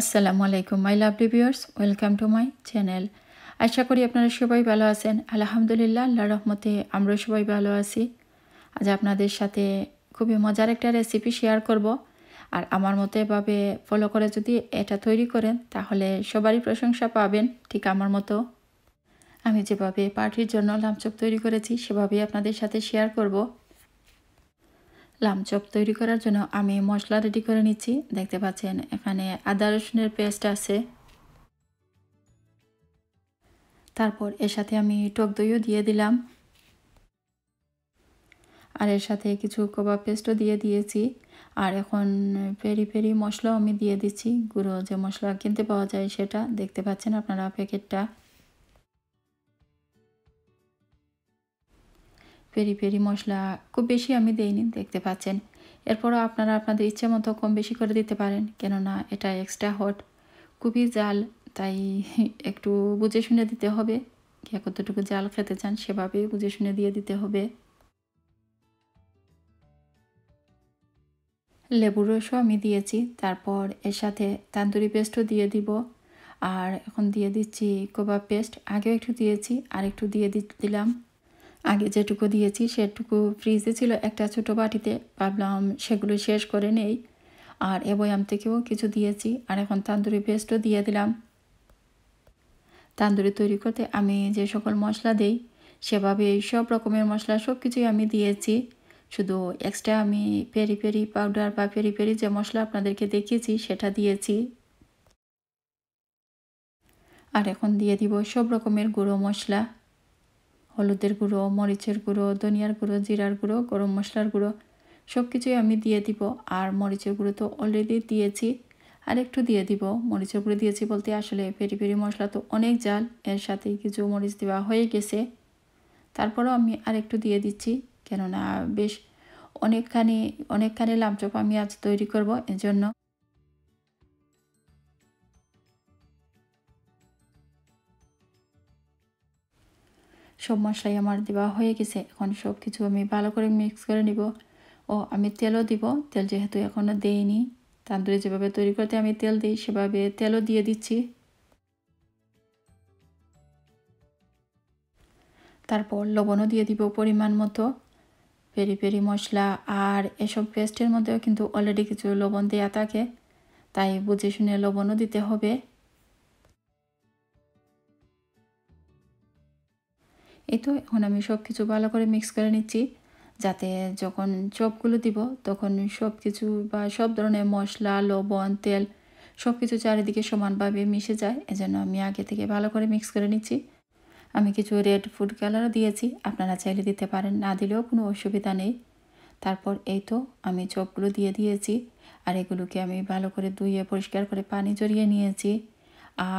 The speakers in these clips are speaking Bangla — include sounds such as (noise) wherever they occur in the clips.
আসসালামু আলাইকুম my lovely viewers welcome to my channel আশা করি আপনারা সবাই ভালো আছেন আলহামদুলিল্লাহ আল্লাহ রহমতে আমরা সবাই ভালো আছি আজ আপনাদের সাথে খুবই মজার একটা রেসিপি শেয়ার করব আর আমার মতো এভাবে ফলো করে যদি এটা তৈরি করেন তাহলে সবারই প্রশংসা পাবেন ঠিক আমার মতো আমি যেভাবে পার্টির জন্য লামচপ তৈরি করেছি সেভাবেই আপনাদের সাথে শেয়ার করব লামচপ তৈরি করার জন্য আমি মশলা রেডি করে নিচ্ছি দেখতে পাচ্ছেন এখানে আদা রসুনের পেস্ট আছে তারপর এর সাথে আমি টক দইও দিয়ে দিলাম আর এর সাথে কিছু কবাব পেস্টও দিয়ে দিয়েছি আর এখন পেরি পেরি মশলাও আমি দিয়ে দিচ্ছি গুঁড়ো যে মশলা কিনতে পাওয়া যায় সেটা দেখতে পাচ্ছেন আপনারা প্যাকেটটা পেরি পেরি মশলা খুব বেশি আমি দেইনি দেখতে পাচ্ছেন এরপরও আপনারা আপনাদের ইচ্ছে মতো কম বেশি করে দিতে পারেন কেননা এটা এক্সট্রা হট খুবই জাল তাই (laughs) একটু বুঝে শুনে দিতে হবে কে কতটুকু জাল খেতে চান সেভাবে বুঝে শুনে দিয়ে দিতে হবে লেবুর রসও আমি দিয়েছি তারপর এর সাথে তান্দুরি পেস্টও দিয়ে দিব আর এখন দিয়ে দিচ্ছি কোবাব পেস্ট আগেও একটু দিয়েছি আর একটু দিয়ে দিলাম আগে যেটুকু দিয়েছি সেটুকু ফ্রিজে ছিল একটা ছোটো বাটিতে ভাবলাম সেগুলো শেষ করে নেই আর এ বয়াম থেকেও কিছু দিয়েছি আর এখন তান্দুরি পেস্টও দিয়ে দিলাম তান্দুরি তৈরি করতে আমি যে সকল মশলা দেই সেভাবে সব রকমের মশলা সব কিছুই আমি দিয়েছি শুধু এক্সট্রা আমি পেরি পেরি পাউডার বা পেরি পেরি যে মশলা আপনাদেরকে দেখিয়েছি সেটা দিয়েছি আর এখন দিয়ে দিব সব রকমের গুঁড়ো মশলা হলুদের গুঁড়ো মরিচের গুঁড়ো ধনিয়ার গুঁড়ো জিরার গুঁড়ো গরম মশলার গুঁড়ো সব কিছুই আমি দিয়ে দিব আর মরিচের গুঁড়ো তো অলরেডি দিয়েছি আর একটু দিয়ে দিব মরিচের গুঁড়ো দিয়েছি বলতে আসলে পেরি পেরি মশলা তো অনেক জাল এর সাথে কিছু মরিচ দেওয়া হয়ে গেছে তারপরও আমি আর একটু দিয়ে দিচ্ছি কেননা বেশ অনেকখানি অনেকখানি লাভজপ আমি আজ তৈরি করব এজন্য সব মশলাই আমার দেওয়া হয়ে গেছে এখন সব কিছু আমি ভালো করে মিক্স করে নিব ও আমি তেলও দিব তেল যেহেতু এখনও দেইনি তান্দুরি যেভাবে তৈরি করতে আমি তেল দিই সেভাবে তেলও দিয়ে দিচ্ছি তারপর লবণও দিয়ে দিব পরিমাণ মতো পেরি পেরি মশলা আর এসব পেস্টের মধ্যেও কিন্তু অলরেডি কিছু লবণ দেওয়া থাকে তাই বুঝে শুনে লবণও দিতে হবে এই তো এখন আমি সব কিছু ভালো করে মিক্স করে নিচ্ছি যাতে যখন চপগুলো দিব তখন সব কিছু বা সব ধরনের মশলা লবণ তেল সব কিছু চারিদিকে সমানভাবে মিশে যায় এজন্য আমি আগে থেকে ভালো করে মিক্স করে নিচ্ছি আমি কিছু রেড ফুড কালারও দিয়েছি আপনারা চাইলে দিতে পারেন না দিলেও কোনো অসুবিধা নেই তারপর এই তো আমি চপগুলো দিয়ে দিয়েছি আর এগুলোকে আমি ভালো করে ধুয়ে পরিষ্কার করে পানি জড়িয়ে নিয়েছি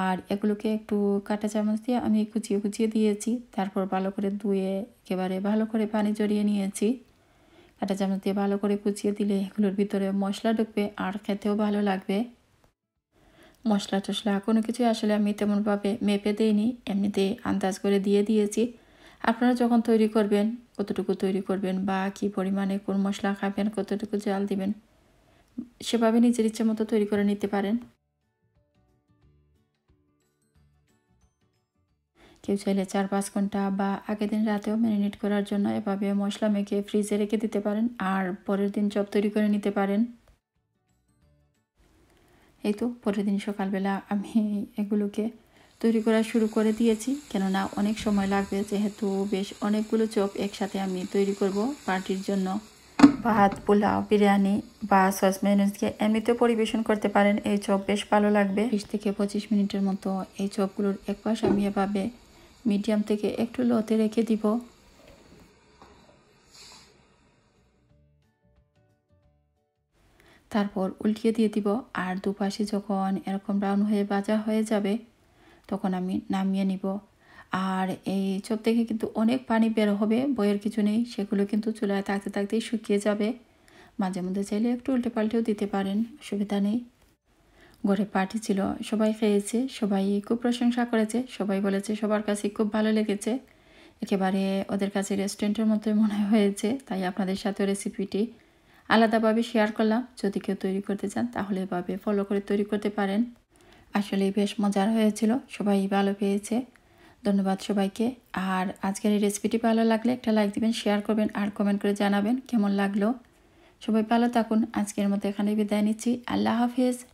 আর এগুলোকে একটু কাটা চামচ দিয়ে আমি কুচিয়ে কুচিয়ে দিয়েছি তারপর ভালো করে ধুয়ে একেবারে ভালো করে পানি জড়িয়ে নিয়েছি কাটা চামচ দিয়ে ভালো করে কুচিয়ে দিলে এগুলোর ভিতরে মশলা ঢুকবে আর খেতেও ভালো লাগবে মশলা টশলা কোনো কিছু আসলে আমি তেমনভাবে মেপে দিইনি এমনিতে আন্দাজ করে দিয়ে দিয়েছি আপনারা যখন তৈরি করবেন কতটুকু তৈরি করবেন বা কি পরিমাণে কোন মশলা খাবেন কতটুকু জাল দিবেন সেভাবে নিজের ইচ্ছে মতো তৈরি করে নিতে পারেন কেউ চাইলে চার পাঁচ ঘন্টা বা আগের দিন রাতেও ম্যারিনেট করার জন্য এভাবে মশলা মেখে ফ্রিজে রেখে দিতে পারেন আর পরের দিন চপ তৈরি করে নিতে পারেন এই তো পরের দিন সকালবেলা আমি এগুলোকে তৈরি করা শুরু করে দিয়েছি কেননা অনেক সময় লাগবে যেহেতু বেশ অনেকগুলো চপ একসাথে আমি তৈরি করব পার্টির জন্য ভাত পোলাও বিরিয়ানি বা সস মেনুজ এমনিতেও পরিবেশন করতে পারেন এই চপ বেশ ভালো লাগবে বিশ থেকে পঁচিশ মিনিটের মতো এই চপগুলোর এক পাশ আমি এভাবে মিডিয়াম থেকে একটু লোতে রেখে দিব তারপর উল্টিয়ে দিয়ে দিব আর দুপাশে যখন এরকম ব্রাউন হয়ে বাজা হয়ে যাবে তখন আমি নামিয়ে নিব আর এই চপ থেকে কিন্তু অনেক পানি বের হবে বইয়ের কিছু নেই সেগুলো কিন্তু চুলায় থাকতে থাকতেই শুকিয়ে যাবে মাঝে মধ্যে চাইলে একটু উল্টে পাল্টেও দিতে পারেন অসুবিধা নেই ঘরে পার্টি ছিল সবাই খেয়েছে সবাই খুব প্রশংসা করেছে সবাই বলেছে সবার কাছে খুব ভালো লেগেছে একেবারে ওদের কাছে রেস্টুরেন্টের মতো মনে হয়েছে তাই আপনাদের সাথে রেসিপিটি আলাদাভাবে শেয়ার করলাম যদি কেউ তৈরি করতে চান তাহলে এভাবে ফলো করে তৈরি করতে পারেন আসলে বেশ মজার হয়েছিল সবাই ভালো পেয়েছে ধন্যবাদ সবাইকে আর আজকের এই রেসিপিটি ভালো লাগলে একটা লাইক দিবেন শেয়ার করবেন আর কমেন্ট করে জানাবেন কেমন লাগলো সবাই ভালো থাকুন আজকের মতো এখানে বিদায় নিচ্ছি আল্লাহ হাফিজ